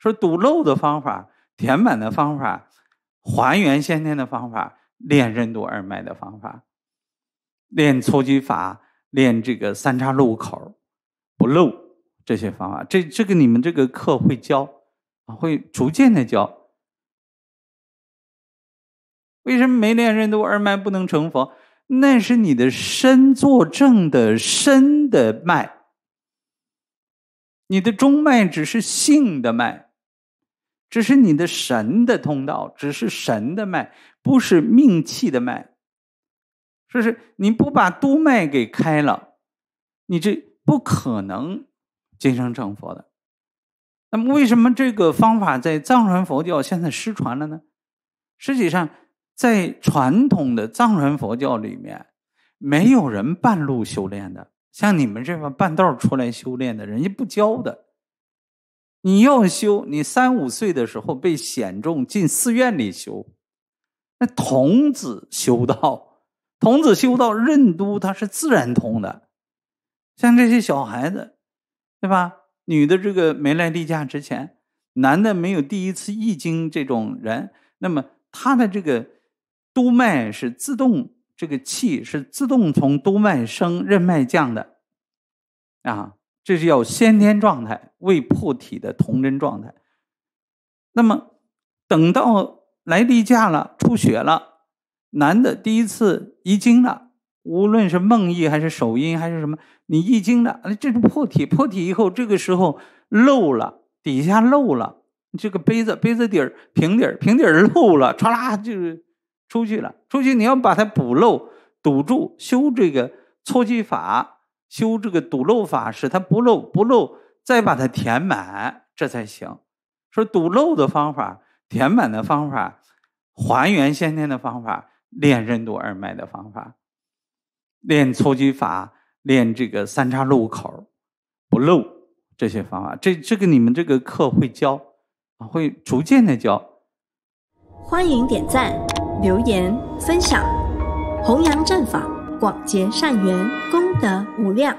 说堵漏的方法，填满的方法，还原先天的方法，练任督二脉的方法，练搓肌法，练这个三叉路口不漏这些方法。这这个你们这个课会教啊，会逐渐的教。为什么没练任督二脉不能成佛？那是你的身作证的身的脉，你的中脉只是性的脉。只是你的神的通道，只是神的脉，不是命气的脉。就是你不把督脉给开了，你这不可能今生成佛的。那么，为什么这个方法在藏传佛教现在失传了呢？实际上，在传统的藏传佛教里面，没有人半路修炼的，像你们这个半道出来修炼的，人家不教的。你要修，你三五岁的时候被选中进寺院里修，那童子修道，童子修道任督它是自然通的，像这些小孩子，对吧？女的这个没来例假之前，男的没有第一次易经这种人，那么他的这个督脉是自动，这个气是自动从督脉升任脉降的，啊。这是要先天状态、未破体的童真状态。那么，等到来例假了、出血了，男的第一次遗精了，无论是梦遗还是手淫还是什么，你遗精了，这是破体。破体以后，这个时候漏了，底下漏了，这个杯子、杯子底儿、平底儿、平底儿漏了，唰啦就是出去了。出去你要把它补漏、堵住、修这个搓聚法。修这个堵漏法使它不漏不漏，再把它填满，这才行。说堵漏的方法，填满的方法，还原先天的方法，练任督二脉的方法，练搓击法，练这个三叉路口，不漏这些方法。这这个你们这个课会教啊，会逐渐的教。欢迎点赞、留言、分享，弘扬正法，广结善缘，恭。的五辆